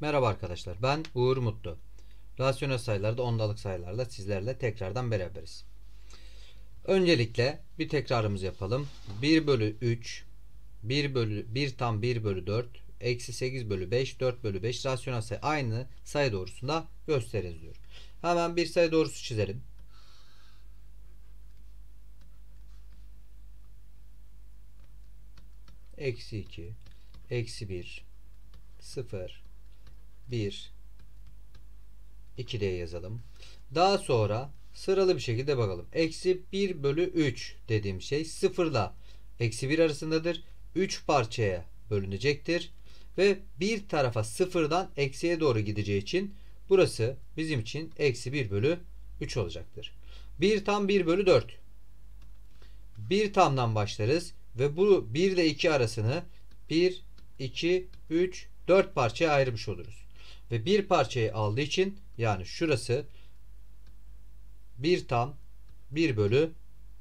Merhaba arkadaşlar ben Uğur Mutlu. Rasyonel sayılarda ondalık sayılarla sizlerle tekrardan beraberiz. Öncelikle bir tekrarımız yapalım. 1 bölü 3 1 bölü 1 tam 1 bölü 4 eksi 8 bölü 5 4 bölü 5 rasyonel sayı aynı sayı doğrusunda gösteririz diyor. Hemen bir sayı doğrusu çizelim. Eksi 2 eksi 1 0 1 2D yazalım. Daha sonra sıralı bir şekilde bakalım. Eksi 1 bölü 3 dediğim şey sıfırla eksi 1 arasındadır. 3 parçaya bölünecektir. Ve bir tarafa sıfırdan eksiye doğru gideceği için burası bizim için eksi 1 bölü 3 olacaktır. 1 tam 1 bölü 4. 1 tamdan başlarız ve bu 1 ile 2 arasını 1, 2, 3, 4 parçaya ayırmış oluruz ve bir parçayı aldığı için yani şurası 1 tam 1 bölü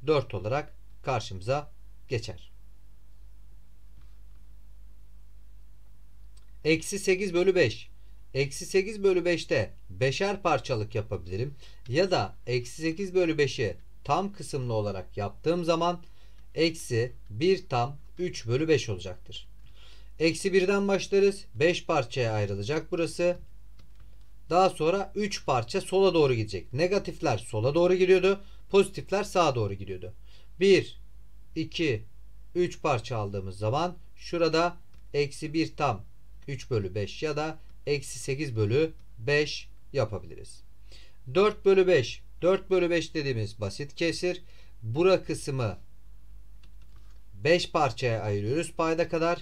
4 olarak karşımıza geçer. Eksi 8 bölü 5. Eksi 8 bölü 5'te beşer parçalık yapabilirim. Ya da eksi 8 bölü 5'i tam kısımlı olarak yaptığım zaman eksi 1 tam 3 bölü 5 olacaktır. Eksi 1'den başlarız. 5 parçaya ayrılacak burası. Daha sonra 3 parça sola doğru gidecek. Negatifler sola doğru gidiyordu. Pozitifler sağa doğru gidiyordu. 1, 2, 3 parça aldığımız zaman şurada eksi 1 tam 3 bölü 5 ya da eksi 8 bölü 5 yapabiliriz. 4 bölü 5. 4 bölü 5 dediğimiz basit kesir. Bura kısmı 5 parçaya ayırıyoruz payda kadar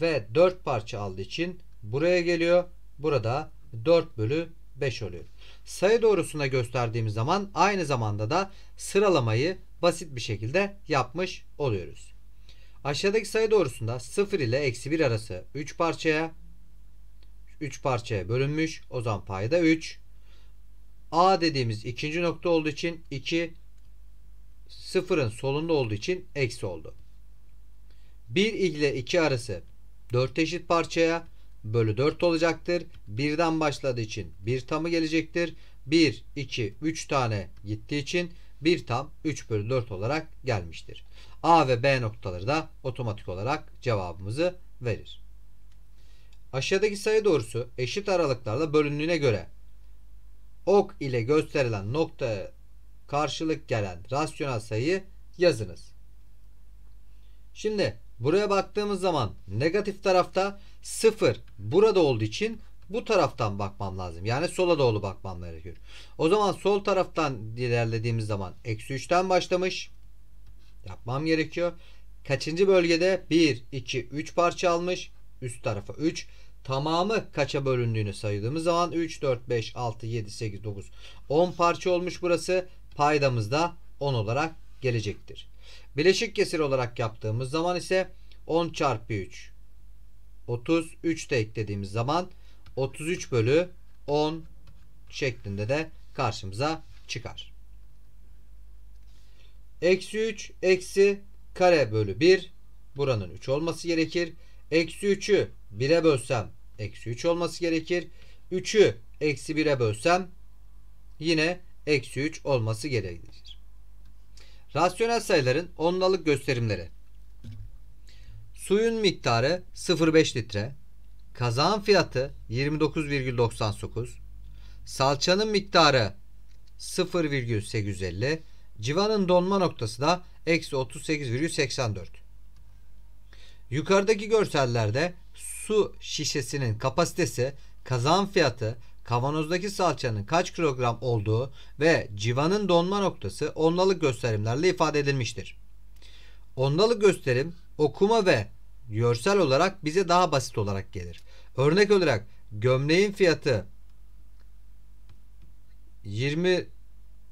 ve 4 parça aldığı için buraya geliyor. Burada 4 bölü 5 oluyor. Sayı doğrusuna gösterdiğimiz zaman aynı zamanda da sıralamayı basit bir şekilde yapmış oluyoruz. Aşağıdaki sayı doğrusunda 0 ile eksi 1 arası 3 parçaya 3 parçaya bölünmüş. O zaman payda 3. A dediğimiz ikinci nokta olduğu için 2 sıfırın solunda olduğu için eksi oldu. 1 ile 2 arası 4 eşit parçaya bölü 4 olacaktır. Birden başladığı için bir tamı gelecektir. 1, 2, 3 tane gittiği için 1 tam 3 bölü 4 olarak gelmiştir. A ve B noktaları da otomatik olarak cevabımızı verir. Aşağıdaki sayı doğrusu eşit aralıklarla bölündüğüne göre ok ile gösterilen noktaya karşılık gelen rasyonel sayıyı yazınız. Şimdi Buraya baktığımız zaman negatif tarafta 0 burada olduğu için bu taraftan bakmam lazım. Yani sola doğru bakmam gerekiyor. O zaman sol taraftan ilerlediğimiz zaman eksi 3'ten başlamış. Yapmam gerekiyor. Kaçıncı bölgede? 1, 2, 3 parça almış. Üst tarafa 3. Tamamı kaça bölündüğünü saydığımız zaman 3, 4, 5, 6, 7, 8, 9, 10 parça olmuş burası. Paydamız da 10 olarak gelecektir. Bileşik kesir olarak yaptığımız zaman ise 10 çarpı 3. 33 de eklediğimiz zaman 33 bölü 10 şeklinde de karşımıza çıkar. Eksi 3 eksi kare bölü 1 buranın 3 olması gerekir. Eksi 3'ü 1'e bölsem eksi 3 olması gerekir. 3'ü eksi 1'e bölsem yine eksi 3 olması gerekir. Rasyonel sayıların onlalık gösterimleri. Suyun miktarı 0,5 litre. kazan fiyatı 29,99. Salçanın miktarı 0,850. Civanın donma noktası da eksi 38,84. Yukarıdaki görsellerde su şişesinin kapasitesi, kazan fiyatı, kavanozdaki salçanın kaç kilogram olduğu ve civanın donma noktası ondalık gösterimlerle ifade edilmiştir. Ondalık gösterim okuma ve görsel olarak bize daha basit olarak gelir. Örnek olarak gömleğin fiyatı 20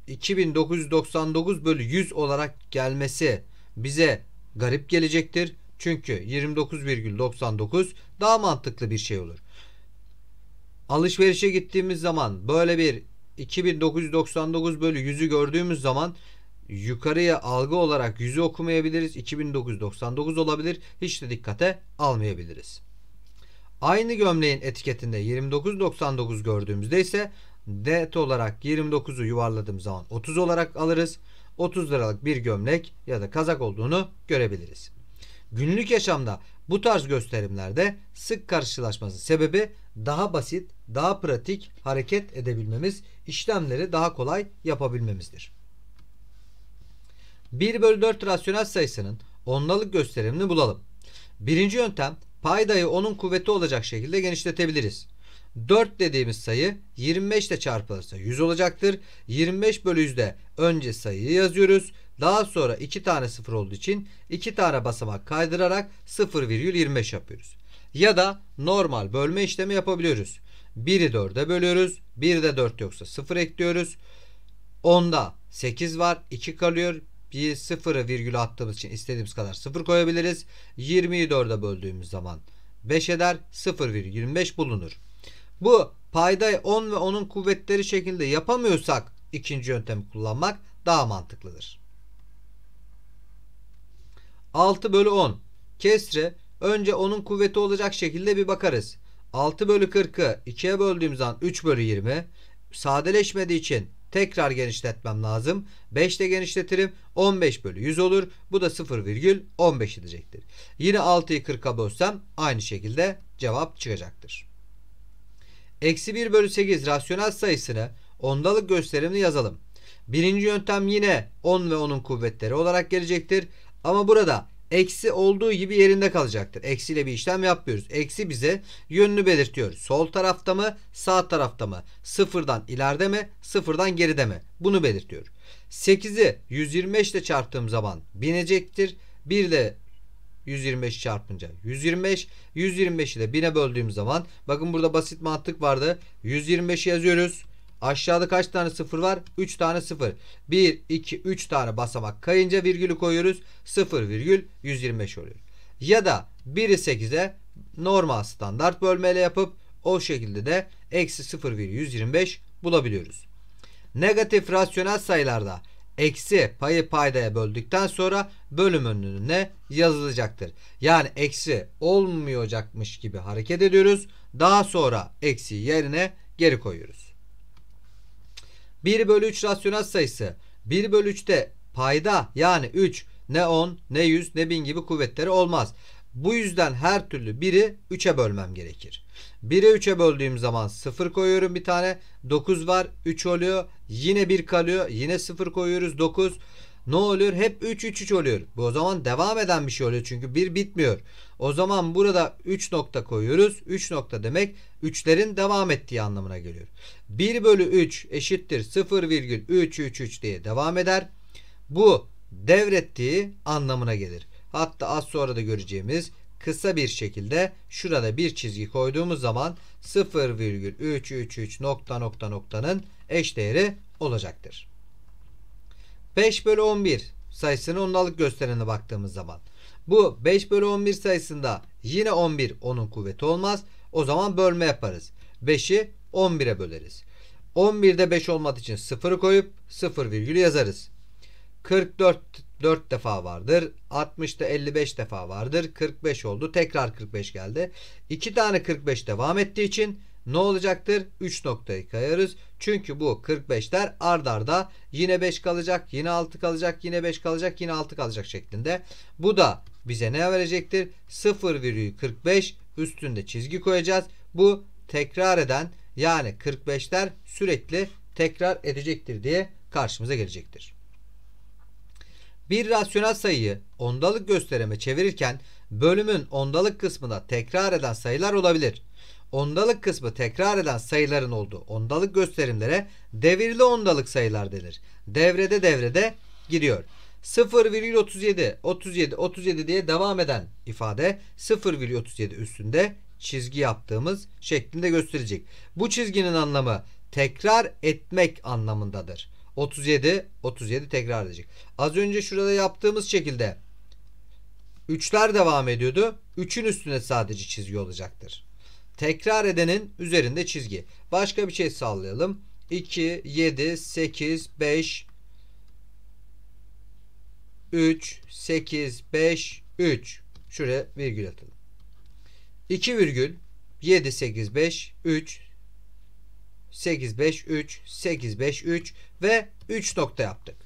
2999 bölü 100 olarak gelmesi bize garip gelecektir. Çünkü 29,99 daha mantıklı bir şey olur. Alışverişe gittiğimiz zaman böyle bir 2999 bölü 100'ü gördüğümüz zaman yukarıya algı olarak 100'ü okumayabiliriz. 2999 olabilir. Hiç de dikkate almayabiliriz. Aynı gömleğin etiketinde 29.99 gördüğümüzde ise net olarak 29'u yuvarladığım zaman 30 olarak alırız. 30 liralık bir gömlek ya da kazak olduğunu görebiliriz. Günlük yaşamda bu tarz gösterimlerde sık karşılaşması sebebi daha basit, daha pratik hareket edebilmemiz, işlemleri daha kolay yapabilmemizdir. 1 bölü 4 rasyonel sayısının onlalık gösterimini bulalım. Birinci yöntem paydayı onun kuvveti olacak şekilde genişletebiliriz. 4 dediğimiz sayı 25 ile çarpılırsa 100 olacaktır. 25 bölü 100'de önce sayıyı yazıyoruz. Daha sonra 2 tane 0 olduğu için 2 tane basamak kaydırarak 0,25 yapıyoruz ya da normal bölme işlemi yapabiliyoruz. 1'i 4'e bölüyoruz. 1'de 4 yoksa 0 ekliyoruz. 10'da 8 var. 2 kalıyor. Bir sıfırı virgül attığımız için istediğimiz kadar 0 koyabiliriz. 20'yi 4'e böldüğümüz zaman 5 eder. 0,25 bulunur. Bu paydayı 10 ve 10'un kuvvetleri şeklinde yapamıyorsak ikinci yöntemi kullanmak daha mantıklıdır. 6 bölü 10 kesre Önce onun kuvveti olacak şekilde bir bakarız. 6 bölü 40'ı 2'ye böldüğüm zaman 3 bölü 20. Sadeleşmediği için tekrar genişletmem lazım. 5 ile genişletirim. 15 bölü 100 olur. Bu da 0,15 edecektir. Yine 6'yı 40'a bölsem aynı şekilde cevap çıkacaktır. Eksi 1 bölü 8 rasyonel sayısını ondalık gösterimini yazalım. Birinci yöntem yine 10 ve 10'un kuvvetleri olarak gelecektir. Ama burada Eksi olduğu gibi yerinde kalacaktır. Eksiyle bir işlem yapmıyoruz. Eksi bize yönünü belirtiyor. Sol tarafta mı? Sağ tarafta mı? Sıfırdan ileride mi? Sıfırdan geride mi? Bunu belirtiyor. 8'i 125 ile çarptığım zaman binecektir. 1 ile 125 çarpınca 125 125 ile 1000'e böldüğüm zaman bakın burada basit mantık vardı. 125'i yazıyoruz. Aşağıda kaç tane sıfır var? 3 tane sıfır. 1, 2, 3 tane basamak kayınca virgülü koyuyoruz. 0 virgül 125 oluyor. Ya da 1'i 8'e normal standart bölmeyle yapıp o şekilde de eksi 0 virgül 125 bulabiliyoruz. Negatif rasyonel sayılarda eksi payı paydaya böldükten sonra bölüm önüne yazılacaktır. Yani eksi olmayacakmış gibi hareket ediyoruz. Daha sonra eksi yerine geri koyuyoruz. 1 bölü 3 rasyonel sayısı 1 bölü 3'te payda yani 3 ne 10 ne 100 ne 1000 gibi kuvvetleri olmaz. Bu yüzden her türlü 1'i 3'e bölmem gerekir. 1'i 3'e böldüğüm zaman 0 koyuyorum bir tane. 9 var 3 oluyor. Yine 1 kalıyor. Yine 0 koyuyoruz 9. Ne oluyor? Hep 3 3 3 oluyor. Bu o zaman devam eden bir şey oluyor. Çünkü 1 bitmiyor. O zaman burada 3 nokta koyuyoruz. 3 nokta demek 3'lerin devam ettiği anlamına geliyor. 1 bölü 3 eşittir 0,333 diye devam eder. Bu devrettiği anlamına gelir. Hatta az sonra da göreceğimiz kısa bir şekilde şurada bir çizgi koyduğumuz zaman 0,333 nokta nokta noktanın eş değeri olacaktır. 5 bölü 11 sayısını ondalık gösterene baktığımız zaman bu 5 bölü 11 sayısında yine 11 onun kuvveti olmaz. O zaman bölme yaparız. 5'i 11'e böleriz. 11'de 5 olmadığı için 0'ı koyup 0 virgülü yazarız. 44 4 defa vardır. 60'da 55 defa vardır. 45 oldu. Tekrar 45 geldi. 2 tane 45 devam ettiği için ne olacaktır? 3 noktayı kayarız. Çünkü bu 45'ler ard arda yine 5 kalacak, yine 6 kalacak, yine 5 kalacak, yine 6 kalacak şeklinde. Bu da bize ne verecektir? 0,45 üstünde çizgi koyacağız. Bu tekrar eden yani 45'ler sürekli tekrar edecektir diye karşımıza gelecektir. Bir rasyonel sayıyı ondalık gösterime çevirirken bölümün ondalık kısmına tekrar eden sayılar olabilir. Ondalık kısmı tekrar eden sayıların olduğu ondalık gösterimlere devirli ondalık sayılar denir. Devrede devrede gidiyor. 0,37 37 37 diye devam eden ifade 0,37 üstünde çizgi yaptığımız şeklinde gösterecek. Bu çizginin anlamı tekrar etmek anlamındadır. 37 37 tekrar edecek. Az önce şurada yaptığımız şekilde 3'ler devam ediyordu. 3'ün üstüne sadece çizgi olacaktır. Tekrar edenin üzerinde çizgi. Başka bir şey sağlayalım. 2, 7, 8, 5, 3, 8, 5, 3. Şuraya virgül atalım. 2 virgül 7, 8, 5, 3, 8, 5, 3, 8, 5, 3 ve 3 nokta yaptık.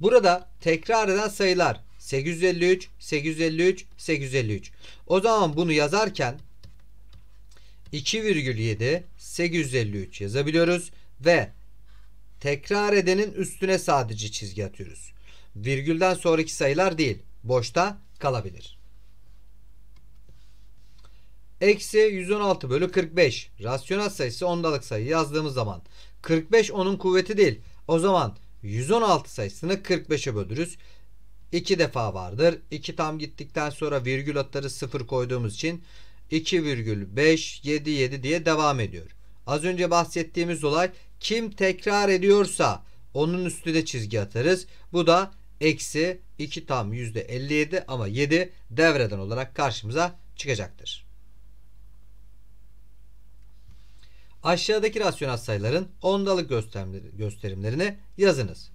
Burada tekrar eden sayılar 853, 853, 853. O zaman bunu yazarken 2,7 853 yazabiliyoruz ve tekrar edenin üstüne sadece çizgi atıyoruz virgülden sonraki sayılar değil boşta kalabilir. Eksi 116 bölü 45 rasyonel sayısı ondalık sayı yazdığımız zaman 45 onun kuvveti değil. O zaman 116 sayısını 45'e bölürüz. 2 defa vardır. 2 tam gittikten sonra virgül atları 0 koyduğumuz için 2,577 diye devam ediyor. Az önce bahsettiğimiz olay kim tekrar ediyorsa onun üstüne çizgi atarız. Bu da eksi 2 tam %57 ama 7 devreden olarak karşımıza çıkacaktır. Aşağıdaki rasyonel sayıların ondalık gösterimlerini yazınız.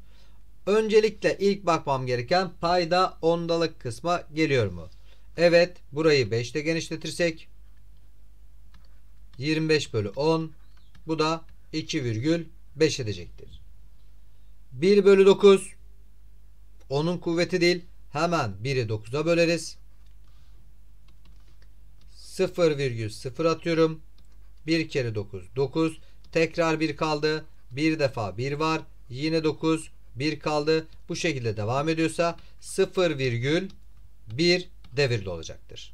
Öncelikle ilk bakmam gereken payda ondalık kısma geliyor mu? Evet burayı 5 ile genişletirsek 25 bölü 10 bu da 2,5 edecektir. 1 bölü 9 10'un kuvveti değil. Hemen 1'i 9'a böleriz. 0,0 atıyorum. 1 kere 9 9. Tekrar 1 kaldı. Bir defa 1 var. Yine 9. 1 kaldı. Bu şekilde devam ediyorsa 0,1 devirli olacaktır.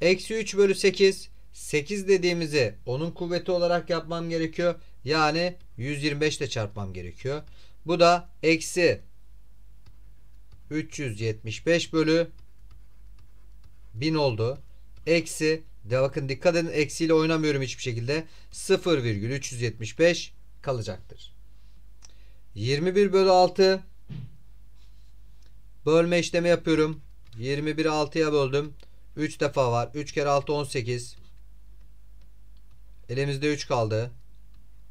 Eksi 3 bölü 8. 8 dediğimizi onun kuvveti olarak yapmam gerekiyor. Yani 125 ile çarpmam gerekiyor. Bu da eksi 375 bölü 1000 oldu. Eksi de bakın dikkat edin eksiyle oynamıyorum hiçbir şekilde. 0,375 kalacaktır. 21 bölü 6 bölme işlemi yapıyorum. 21'i 6'ya böldüm. 3 defa var. 3 kere 6 18. Elimizde 3 kaldı.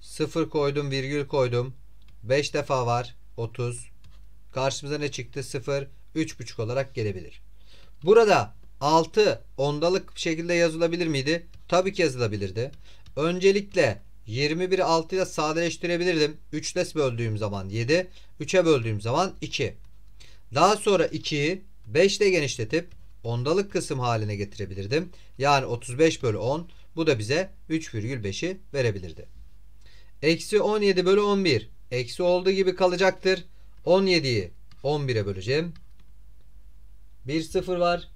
0 koydum virgül koydum. 5 defa var. 30. Karşımıza ne çıktı? 0, 3,5 olarak gelebilir. Burada 6 ondalık şekilde yazılabilir miydi? Tabii ki yazılabilirdi. Öncelikle 21 6 ile sadeleştirebilirdim. 3 ile böldüğüm zaman 7. 3'e böldüğüm zaman 2. Daha sonra 2'yi 5 ile genişletip ondalık kısım haline getirebilirdim. Yani 35 bölü 10. Bu da bize 3,5'i verebilirdi. Eksi 17 bölü 11. Eksi olduğu gibi kalacaktır. 17'yi 11'e böleceğim. Bir sıfır var.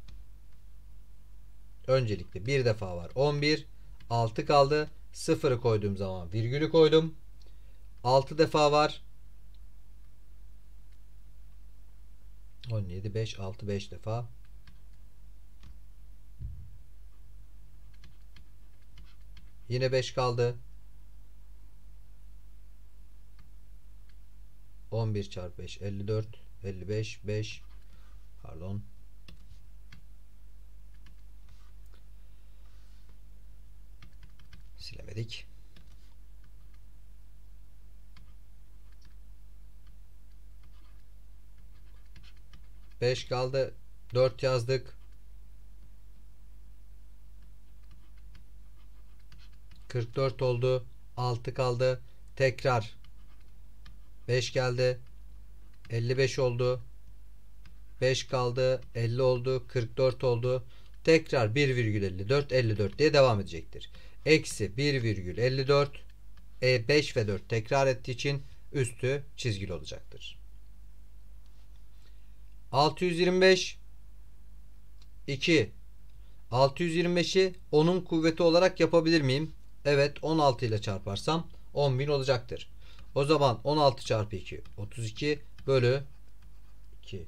Öncelikle bir defa var. 11. 6 kaldı. 0'ı koyduğum zaman virgülü koydum. 6 defa var. 17, 5, 6, 5 defa. Yine 5 kaldı. 11 çarpı 5 54 55 5 pardon silemedik. Beş kaldı. Dört yazdık. Kırk dört oldu. Altı kaldı. Tekrar 5 geldi. 55 oldu. 5 kaldı. 50 oldu. 44 oldu. Tekrar 1,54 54 diye devam edecektir. Eksi 1,54 e 5 ve 4 tekrar ettiği için üstü çizgili olacaktır. 625 2 625'i 10'un kuvveti olarak yapabilir miyim? Evet 16 ile çarparsam 10.000 olacaktır. O zaman 16 çarpı 2 32 bölü 2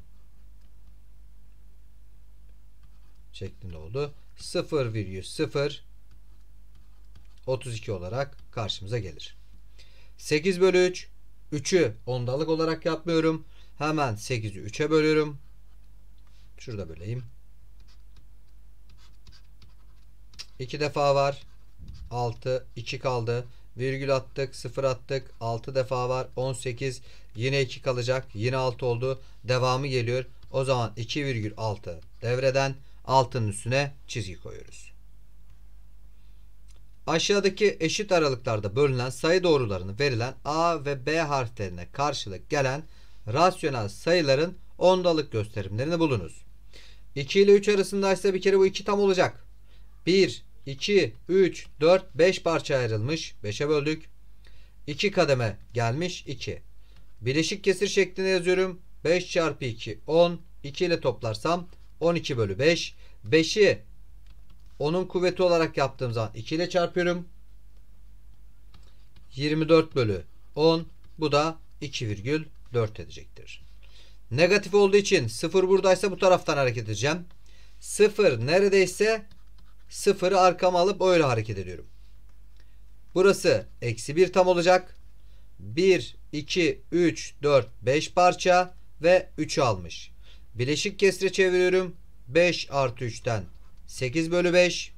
şeklinde oldu. 0,0 32 olarak karşımıza gelir. 8 bölü 3 3'ü ondalık olarak yapmıyorum. Hemen 8'i 3'e bölüyorum. Şurada böleyim. 2 defa var. 6 2 kaldı. Virgül attık. Sıfır attık. 6 defa var. 18. Yine 2 kalacak. Yine 6 oldu. Devamı geliyor. O zaman 2,6 devreden altının üstüne çizgi koyuyoruz. Aşağıdaki eşit aralıklarda bölünen sayı doğrularını verilen A ve B harflerine karşılık gelen rasyonel sayıların ondalık gösterimlerini bulunuz. 2 ile 3 arasında ise bir kere bu 2 tam olacak. 1, 2, 3, 4, 5 parça ayrılmış. 5'e böldük. 2 kademe gelmiş 2. Birleşik kesir şeklinde yazıyorum. 5 çarpı 2 10. 2 ile toplarsam 12 bölü 5. 5'i onun kuvveti olarak yaptığım zaman 2 ile çarpıyorum. 24 bölü 10. Bu da 2,4 edecektir. Negatif olduğu için 0 buradaysa bu taraftan hareket edeceğim. 0 neredeyse sıfırı arkama alıp öyle hareket ediyorum. Burası eksi 1 tam olacak. 1, 2, 3, 4, 5 parça ve 3'ü almış. Bileşik kesre çeviriyorum. 5 artı 3'ten 8 bölü 5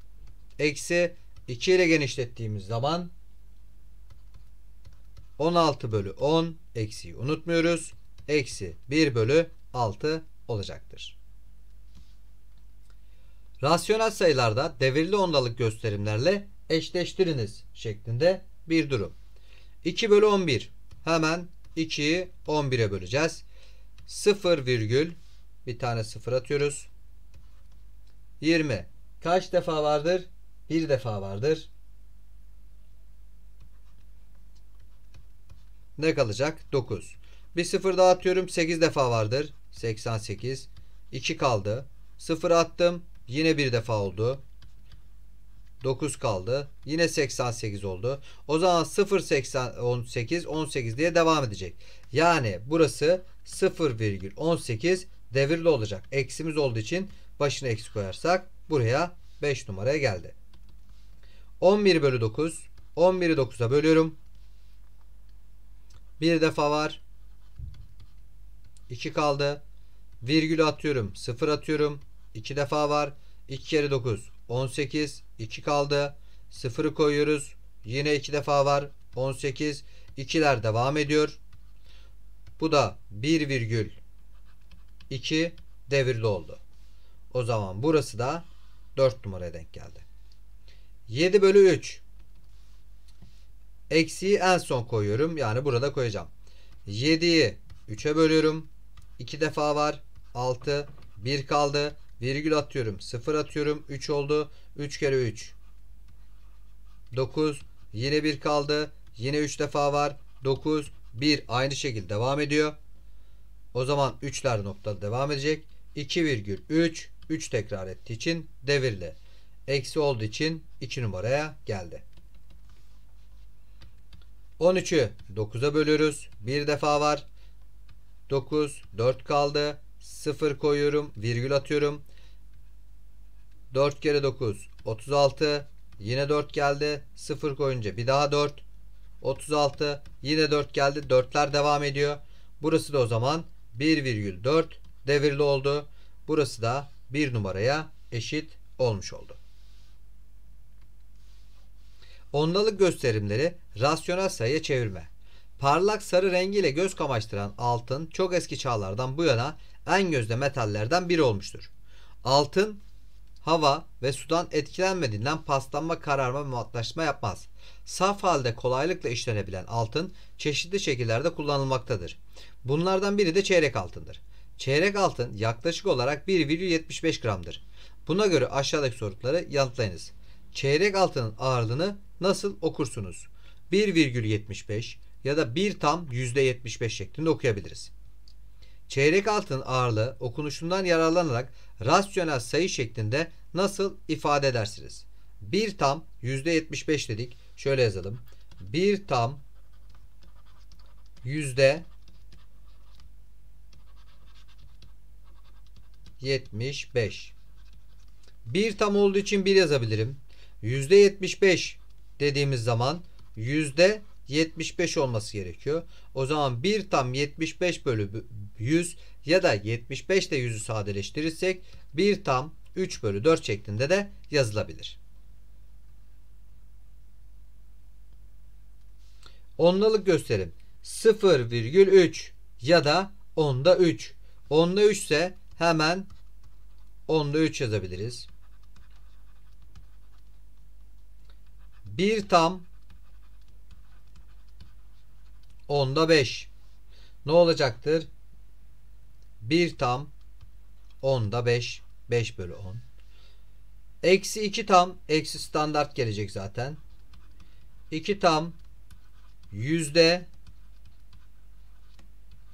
eksi 2 ile genişlettiğimiz zaman 16 bölü 10 eksiyi unutmuyoruz. Eksi 1 bölü 6 olacaktır. Rasyonel sayılarda devirli ondalık gösterimlerle eşleştiriniz şeklinde bir durum. 2 bölü 11 hemen 2'yi 11'e böleceğiz. 0 virgül bir tane 0 atıyoruz. 20 kaç defa vardır? Bir defa vardır. Ne kalacak? 9. Bir 0 daha atıyorum. 8 defa vardır. 88. 2 kaldı. 0 attım. Yine bir defa oldu. 9 kaldı. Yine 88 oldu. O zaman 0 80 18 18 diye devam edecek. Yani burası 0,18 devirli olacak. Eksimiz olduğu için başına eksi koyarsak buraya 5 numaraya geldi. 11 bölü 9. 11'i 9'a bölüyorum. Bir defa var. 2 kaldı. Virgül atıyorum. 0 atıyorum. 2 defa var. 2 kere 9 18 2 kaldı. 0'ı koyuyoruz. Yine 2 defa var. 18 2'ler devam ediyor. Bu da 1 virgül 2 devirli oldu. O zaman burası da 4 numaraya denk geldi. 7 bölü 3 Eksiği en son koyuyorum. Yani burada koyacağım. 7'yi 3'e bölüyorum. 2 defa var. 6 1 kaldı. Virgül atıyorum. 0 atıyorum. 3 oldu. 3 kere 3. 9. Yine 1 kaldı. Yine 3 defa var. 9. 1. Aynı şekilde devam ediyor. O zaman 3'ler noktada devam edecek. 2 virgül 3. 3 tekrar ettiği için devirli. Eksi olduğu için 2 numaraya geldi. 13'ü 9'a bölüyoruz. Bir defa var. 9, 4 kaldı. 0 koyuyorum. Virgül atıyorum. 4 kere 9 36 yine 4 geldi 0 koyunca bir daha 4 36 yine 4 geldi 4'ler devam ediyor. Burası da o zaman 1,4 devirli oldu. Burası da 1 numaraya eşit olmuş oldu. Ondalık gösterimleri rasyonel sayıya çevirme. Parlak sarı rengiyle göz kamaştıran altın çok eski çağlardan bu yana en gözde metallerden biri olmuştur. Altın hava ve sudan etkilenmediğinden paslanma, kararma ve matlaşma yapmaz. Saf halde kolaylıkla işlenebilen altın çeşitli şekillerde kullanılmaktadır. Bunlardan biri de çeyrek altındır. Çeyrek altın yaklaşık olarak 1,75 gramdır. Buna göre aşağıdaki soruları yanıtlayınız. Çeyrek altının ağırlığını nasıl okursunuz? 1,75 ya da 1 tam %75 şeklinde okuyabiliriz çeyrek altın ağırlığı okunuşundan yararlanarak rasyonel sayı şeklinde nasıl ifade edersiniz? 1 tam %75 dedik. Şöyle yazalım. 1 tam yüzde 75. 1 tam olduğu için 1 yazabilirim. Yüzde 75 dediğimiz zaman yüzde 75 olması gerekiyor. O zaman 1 tam 75 bölü 100 ya da 75 ile 100'ü sadeleştirirsek 1 tam 3 bölü 4 şeklinde de yazılabilir. Onlalık gösterim 0,3 ya da onda 3. Onda 3 ise hemen onda 3 yazabiliriz. 1 tam onda 5 ne olacaktır? 1 tam 10'da 5. 5 bölü 10. Eksi 2 tam. Eksi standart gelecek zaten. 2 tam yüzde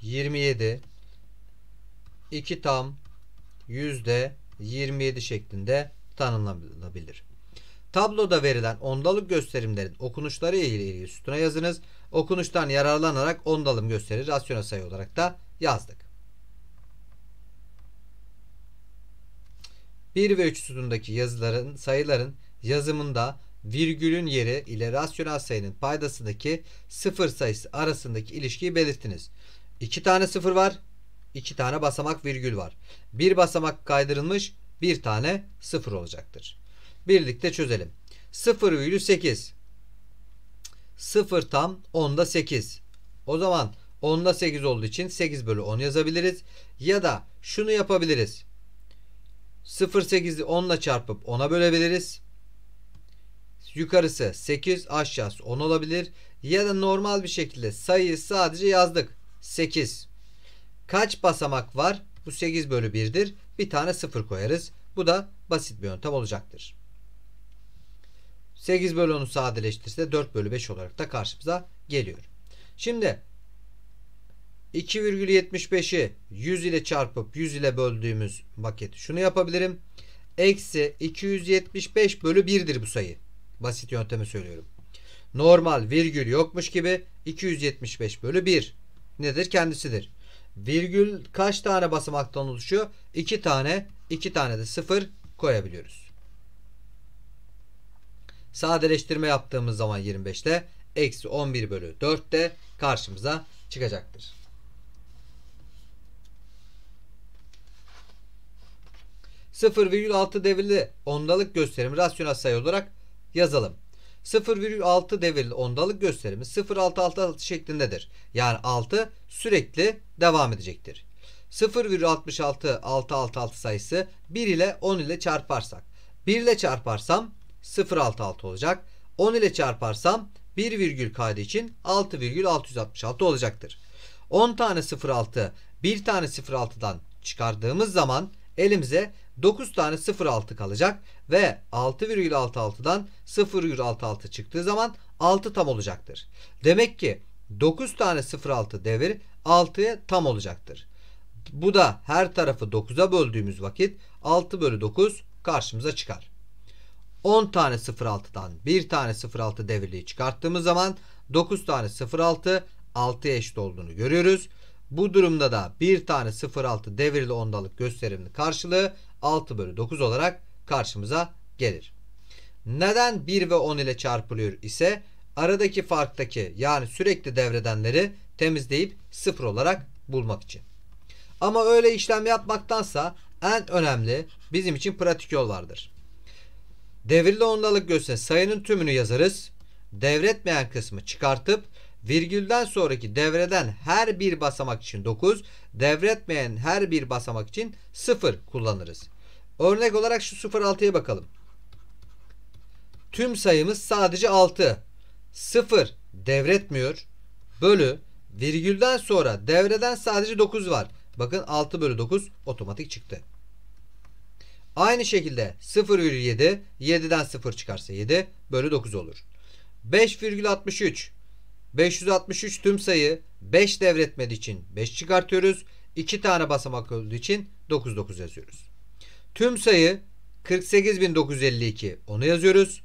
27. 2 tam yüzde 27 şeklinde tanımlanabilir. Tabloda verilen ondalık gösterimlerin okunuşları ile ilgili sütuna yazınız. Okunuştan yararlanarak ondalım gösteri Rasyonel sayı olarak da yazdık. 1 ve 3 sütundaki yazıların sayıların yazımında virgülün yeri ile rasyonel sayının paydasındaki sıfır sayısı arasındaki ilişkiyi belirttiniz. 2 tane sıfır var. 2 tane basamak virgül var. Bir basamak kaydırılmış bir tane sıfır olacaktır. Birlikte çözelim. 0,8 0 tam 10'da 8. O zaman 10'da 8 olduğu için 8 bölü 10 yazabiliriz. Ya da şunu yapabiliriz. 0,8'i 10 ile çarpıp 10'a bölebiliriz. Yukarısı 8 aşağısı 10 olabilir. Ya da normal bir şekilde sayıyı sadece yazdık. 8. Kaç basamak var? Bu 8 bölü 1'dir. Bir tane 0 koyarız. Bu da basit bir yöntem olacaktır. 8 bölü 10'u sadeleştirse 4 bölü 5 olarak da karşımıza geliyor. Şimdi 2,75'i 100 ile çarpıp 100 ile böldüğümüz vakit şunu yapabilirim. Eksi 275 bölü 1'dir bu sayı. Basit yöntemi söylüyorum. Normal virgül yokmuş gibi 275 bölü 1 nedir? Kendisidir. Virgül kaç tane basamaktan oluşuyor? 2 tane. 2 tane de 0 koyabiliyoruz. Sadeleştirme yaptığımız zaman 25'te eksi 11 bölü 4 de karşımıza çıkacaktır. 0,6 devirli ondalık gösterimi rasyonel sayı olarak yazalım. 0,6 devirli ondalık gösterimi 0,666 şeklindedir. Yani 6 sürekli devam edecektir. 0,66666 sayısı 1 ile 10 ile çarparsak. 1 ile çarparsam 0,66 olacak. 10 ile çarparsam 1 virgül kaydı için 6,666 olacaktır. 10 tane 0,6 1 tane 0,6'dan çıkardığımız zaman elimize 9 tane 0.6 kalacak ve 6,66'dan 0,66 çıktığı zaman 6 tam olacaktır. Demek ki 9 tane 0.6 devir 6'ya tam olacaktır. Bu da her tarafı 9'a böldüğümüz vakit 6 bölü 9 karşımıza çıkar. 10 tane 0.6'dan 1 tane 0.6 devirliği çıkarttığımız zaman 9 tane 0.6 6'ya eşit olduğunu görüyoruz. Bu durumda da bir tane 0.6 devirli ondalık gösterimli karşılığı 6 bölü 9 olarak karşımıza gelir. Neden 1 ve 10 ile çarpılıyor ise aradaki farktaki yani sürekli devredenleri temizleyip 0 olarak bulmak için. Ama öyle işlem yapmaktansa en önemli bizim için pratik yol vardır. Devirli ondalık gösterim sayının tümünü yazarız. Devretmeyen kısmı çıkartıp Virgülden sonraki devreden her bir basamak için 9, devretmeyen her bir basamak için 0 kullanırız. Örnek olarak şu 0-6'ya bakalım. Tüm sayımız sadece 6. 0 devretmiyor. Bölü virgülden sonra devreden sadece 9 var. Bakın 6 bölü 9 otomatik çıktı. Aynı şekilde 7, 7'den 0 çıkarsa 7 bölü 9 olur. 5,63 563 tüm sayı 5 devretmeli için 5 çıkartıyoruz. 2 tane basamak olduğu için 99 yazıyoruz. Tüm sayı 48952 onu yazıyoruz.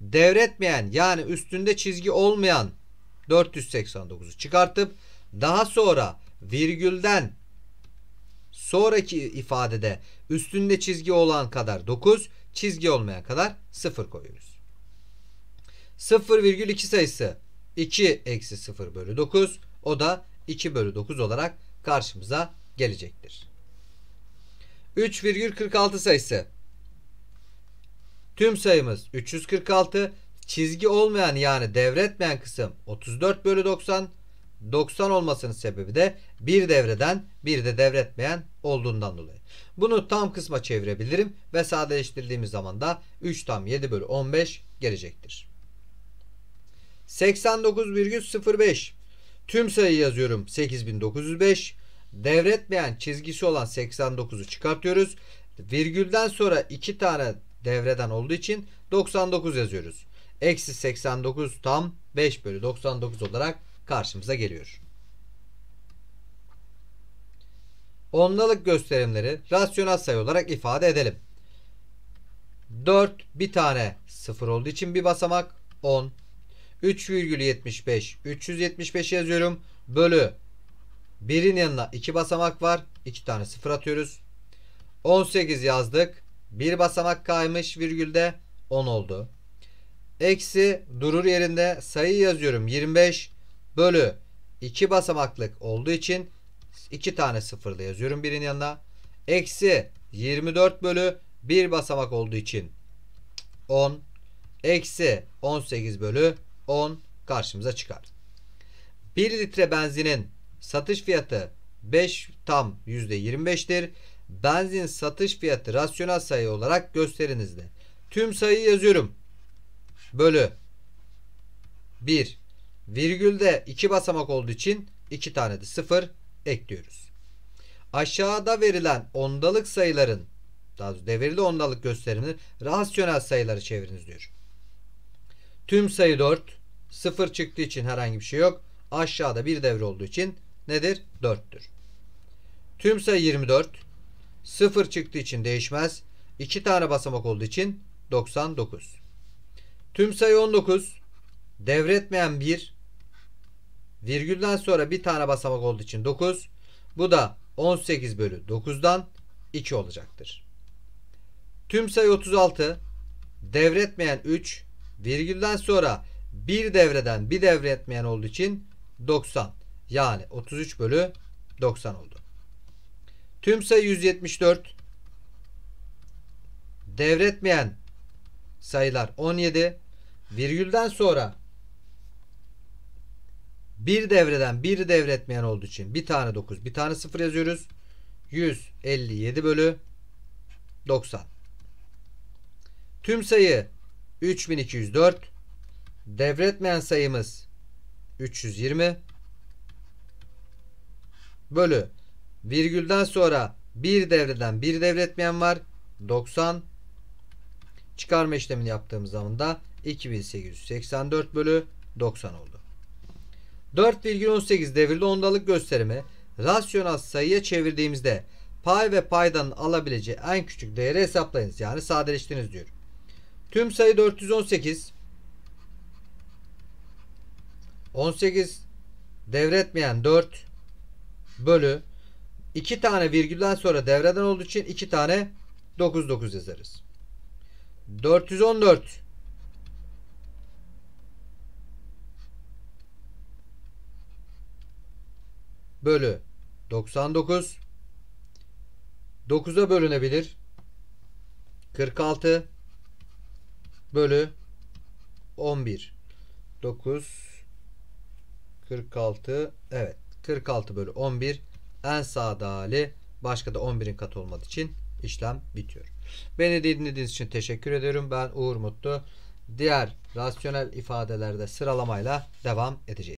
Devretmeyen yani üstünde çizgi olmayan 489'u çıkartıp daha sonra virgülden sonraki ifadede üstünde çizgi olan kadar 9 çizgi olmayan kadar 0 koyuyoruz. 0,2 sayısı 2 eksi 0 bölü 9 o da 2 bölü 9 olarak karşımıza gelecektir. 3,46 sayısı. Tüm sayımız 346. Çizgi olmayan yani devretmeyen kısım 34 bölü 90. 90 olmasının sebebi de bir devreden bir de devretmeyen olduğundan dolayı. Bunu tam kısma çevirebilirim ve sadeleştirdiğimiz zaman da 3 tam 7 bölü 15 gelecektir. 89,05 tüm sayı yazıyorum 8905 devretmeyen çizgisi olan 89'u çıkartıyoruz virgülden sonra 2 tane devreden olduğu için 99 yazıyoruz eksi 89 tam 5 bölü 99 olarak karşımıza geliyor ondalık gösterimleri rasyonel sayı olarak ifade edelim 4 bir tane 0 olduğu için bir basamak 10 3,75 375 yazıyorum. Bölü 1'in yanına 2 basamak var. 2 tane sıfır atıyoruz. 18 yazdık. 1 basamak kaymış virgülde 10 oldu. Eksi durur yerinde sayı yazıyorum. 25 bölü 2 basamaklık olduğu için 2 tane sıfırlı yazıyorum birin yanına. Eksi 24 bölü 1 basamak olduğu için 10. Eksi 18 bölü 10 karşımıza çıkar. 1 litre benzinin satış fiyatı 5 tam %25'tir. Benzin satış fiyatı rasyonel sayı olarak gösterinizde. Tüm sayıyı yazıyorum. Bölü 1 virgülde 2 basamak olduğu için 2 tane de 0 ekliyoruz. Aşağıda verilen ondalık sayıların daha devirli ondalık gösterimini rasyonel sayıları çeviriniz diyor. Tüm sayı 4. 0 çıktığı için herhangi bir şey yok. Aşağıda bir devre olduğu için nedir? 4'tür. Tüm sayı 24. 0 çıktığı için değişmez. 2 tane basamak olduğu için 99. Tüm sayı 19. Devretmeyen 1. Virgülden sonra bir tane basamak olduğu için 9. Bu da 18 bölü 9'dan 2 olacaktır. Tüm sayı 36. Devretmeyen 3. Virgülden sonra bir devreden bir devre etmeyen olduğu için 90. Yani 33 bölü 90 oldu. Tüm sayı 174. Devretmeyen sayılar 17. Virgülden sonra bir devreden bir devretmeyen olduğu için bir tane 9 bir tane 0 yazıyoruz. 157 bölü 90. Tüm sayı 3204 devretmeyen sayımız 320 bölü virgülden sonra bir devreden bir devretmeyen var 90 çıkarma işlemini yaptığımız zaman da 2884 bölü 90 oldu. 4,18 devirde ondalık gösterimi rasyonel sayıya çevirdiğimizde pay ve paydanın alabileceği en küçük değeri hesaplayınız. Yani sadeleştiriniz diyor. Tüm sayı 418. 18 devretmeyen 4 bölü 2 tane virgülden sonra devreden olduğu için 2 tane 99 yazarız. 414 bölü 99 9'a bölünebilir. 46 bölü 11. 9 46 evet 46 bölü 11 en sağda hali başka da 11'in katı olmadığı için işlem bitiyor. Beni dinlediğiniz için teşekkür ediyorum. Ben Uğur Mutlu. Diğer rasyonel ifadelerde sıralamayla devam edeceğiz.